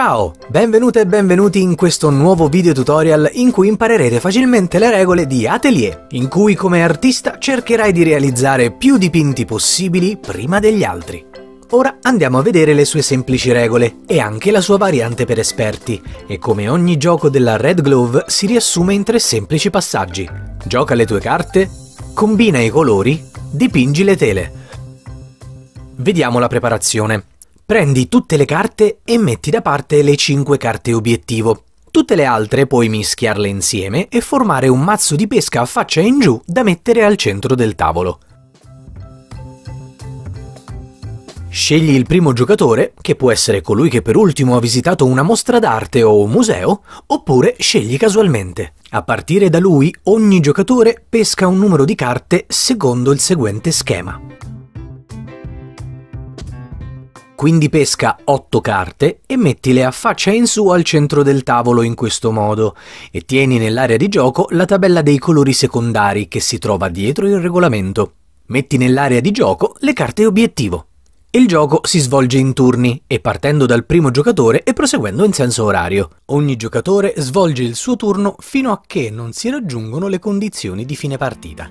Ciao, benvenute e benvenuti in questo nuovo video tutorial in cui imparerete facilmente le regole di Atelier, in cui come artista cercherai di realizzare più dipinti possibili prima degli altri. Ora andiamo a vedere le sue semplici regole e anche la sua variante per esperti, e come ogni gioco della Red Glove si riassume in tre semplici passaggi. Gioca le tue carte, combina i colori, dipingi le tele. Vediamo la preparazione. Prendi tutte le carte e metti da parte le 5 carte obiettivo. Tutte le altre puoi mischiarle insieme e formare un mazzo di pesca a faccia in giù da mettere al centro del tavolo. Scegli il primo giocatore, che può essere colui che per ultimo ha visitato una mostra d'arte o un museo, oppure scegli casualmente. A partire da lui, ogni giocatore pesca un numero di carte secondo il seguente schema. Quindi pesca 8 carte e mettile a faccia in su al centro del tavolo in questo modo e tieni nell'area di gioco la tabella dei colori secondari che si trova dietro il regolamento. Metti nell'area di gioco le carte obiettivo. Il gioco si svolge in turni e partendo dal primo giocatore e proseguendo in senso orario. Ogni giocatore svolge il suo turno fino a che non si raggiungono le condizioni di fine partita.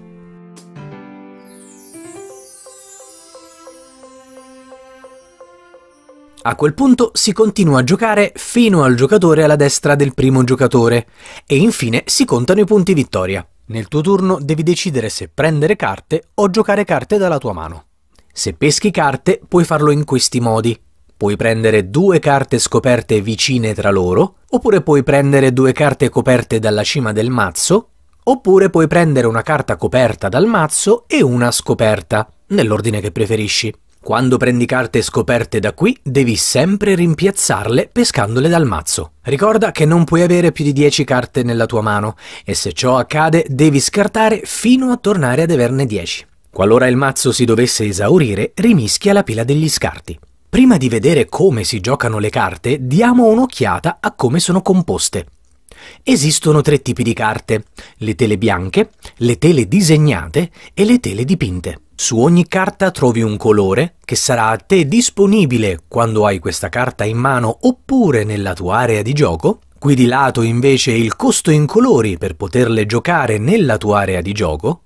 A quel punto si continua a giocare fino al giocatore alla destra del primo giocatore e infine si contano i punti vittoria. Nel tuo turno devi decidere se prendere carte o giocare carte dalla tua mano. Se peschi carte puoi farlo in questi modi. Puoi prendere due carte scoperte vicine tra loro, oppure puoi prendere due carte coperte dalla cima del mazzo, oppure puoi prendere una carta coperta dal mazzo e una scoperta, nell'ordine che preferisci. Quando prendi carte scoperte da qui, devi sempre rimpiazzarle pescandole dal mazzo. Ricorda che non puoi avere più di 10 carte nella tua mano e se ciò accade devi scartare fino a tornare ad averne 10. Qualora il mazzo si dovesse esaurire, rimischia la pila degli scarti. Prima di vedere come si giocano le carte, diamo un'occhiata a come sono composte. Esistono tre tipi di carte, le tele bianche, le tele disegnate e le tele dipinte. Su ogni carta trovi un colore che sarà a te disponibile quando hai questa carta in mano oppure nella tua area di gioco. Qui di lato invece il costo in colori per poterle giocare nella tua area di gioco.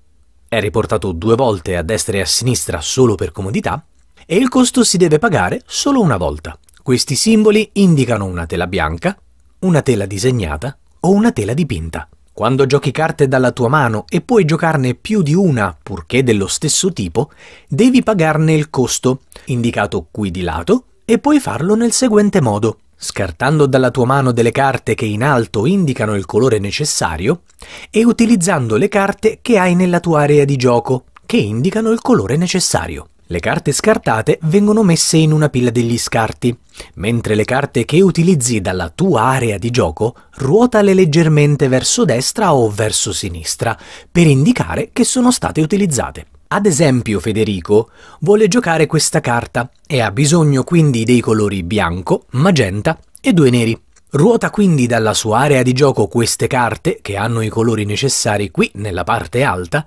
È riportato due volte a destra e a sinistra solo per comodità. E il costo si deve pagare solo una volta. Questi simboli indicano una tela bianca, una tela disegnata o una tela dipinta. Quando giochi carte dalla tua mano e puoi giocarne più di una, purché dello stesso tipo, devi pagarne il costo, indicato qui di lato, e puoi farlo nel seguente modo. Scartando dalla tua mano delle carte che in alto indicano il colore necessario e utilizzando le carte che hai nella tua area di gioco, che indicano il colore necessario. Le carte scartate vengono messe in una pila degli scarti, mentre le carte che utilizzi dalla tua area di gioco ruotale leggermente verso destra o verso sinistra per indicare che sono state utilizzate. Ad esempio Federico vuole giocare questa carta e ha bisogno quindi dei colori bianco, magenta e due neri. Ruota quindi dalla sua area di gioco queste carte, che hanno i colori necessari qui nella parte alta,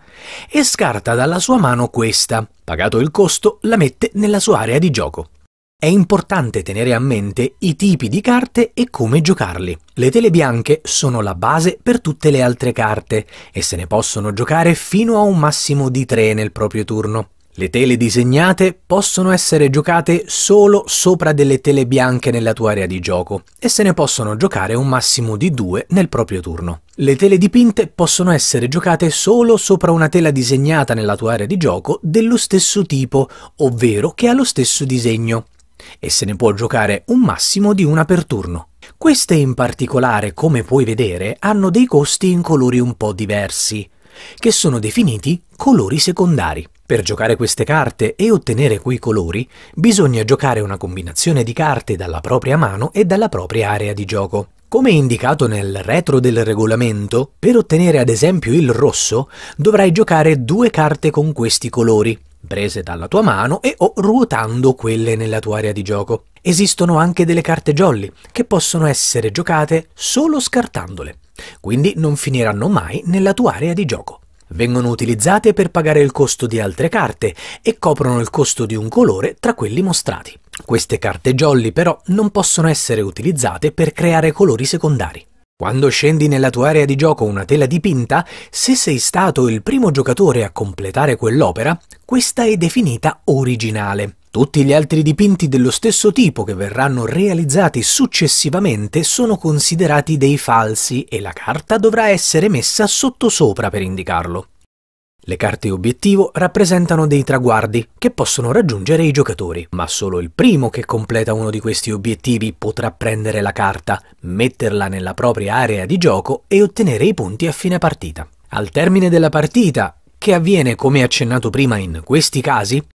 e scarta dalla sua mano questa. Pagato il costo, la mette nella sua area di gioco. È importante tenere a mente i tipi di carte e come giocarli. Le tele bianche sono la base per tutte le altre carte e se ne possono giocare fino a un massimo di tre nel proprio turno. Le tele disegnate possono essere giocate solo sopra delle tele bianche nella tua area di gioco e se ne possono giocare un massimo di due nel proprio turno. Le tele dipinte possono essere giocate solo sopra una tela disegnata nella tua area di gioco dello stesso tipo, ovvero che ha lo stesso disegno, e se ne può giocare un massimo di una per turno. Queste in particolare, come puoi vedere, hanno dei costi in colori un po' diversi che sono definiti colori secondari. Per giocare queste carte e ottenere quei colori bisogna giocare una combinazione di carte dalla propria mano e dalla propria area di gioco. Come indicato nel retro del regolamento, per ottenere ad esempio il rosso dovrai giocare due carte con questi colori, prese dalla tua mano e o ruotando quelle nella tua area di gioco. Esistono anche delle carte jolly che possono essere giocate solo scartandole, quindi non finiranno mai nella tua area di gioco. Vengono utilizzate per pagare il costo di altre carte e coprono il costo di un colore tra quelli mostrati. Queste carte jolly però non possono essere utilizzate per creare colori secondari. Quando scendi nella tua area di gioco una tela dipinta, se sei stato il primo giocatore a completare quell'opera, questa è definita originale. Tutti gli altri dipinti dello stesso tipo che verranno realizzati successivamente sono considerati dei falsi e la carta dovrà essere messa sottosopra per indicarlo. Le carte obiettivo rappresentano dei traguardi che possono raggiungere i giocatori, ma solo il primo che completa uno di questi obiettivi potrà prendere la carta, metterla nella propria area di gioco e ottenere i punti a fine partita. Al termine della partita, che avviene come accennato prima in questi casi,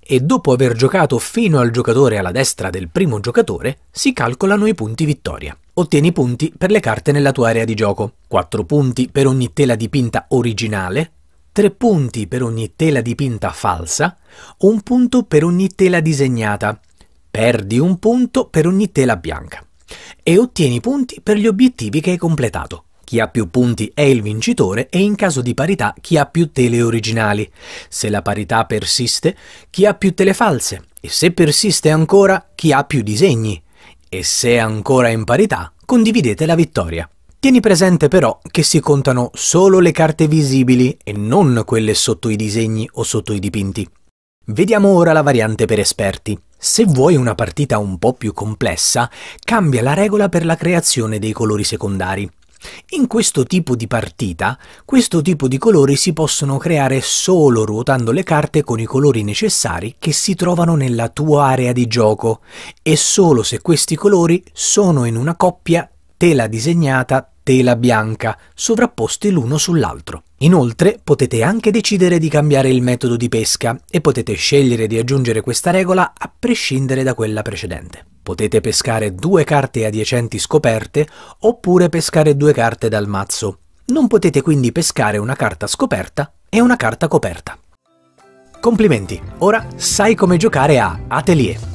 e dopo aver giocato fino al giocatore alla destra del primo giocatore, si calcolano i punti vittoria ottieni punti per le carte nella tua area di gioco, 4 punti per ogni tela dipinta originale, 3 punti per ogni tela dipinta falsa, 1 punto per ogni tela disegnata, perdi un punto per ogni tela bianca e ottieni punti per gli obiettivi che hai completato. Chi ha più punti è il vincitore e in caso di parità chi ha più tele originali. Se la parità persiste, chi ha più tele false e se persiste ancora, chi ha più disegni e se ancora in parità condividete la vittoria. Tieni presente però che si contano solo le carte visibili e non quelle sotto i disegni o sotto i dipinti. Vediamo ora la variante per esperti. Se vuoi una partita un po' più complessa, cambia la regola per la creazione dei colori secondari. In questo tipo di partita, questo tipo di colori si possono creare solo ruotando le carte con i colori necessari che si trovano nella tua area di gioco e solo se questi colori sono in una coppia tela disegnata tela bianca, sovrapposti l'uno sull'altro. Inoltre potete anche decidere di cambiare il metodo di pesca e potete scegliere di aggiungere questa regola a prescindere da quella precedente. Potete pescare due carte adiacenti scoperte oppure pescare due carte dal mazzo. Non potete quindi pescare una carta scoperta e una carta coperta. Complimenti, ora sai come giocare a Atelier.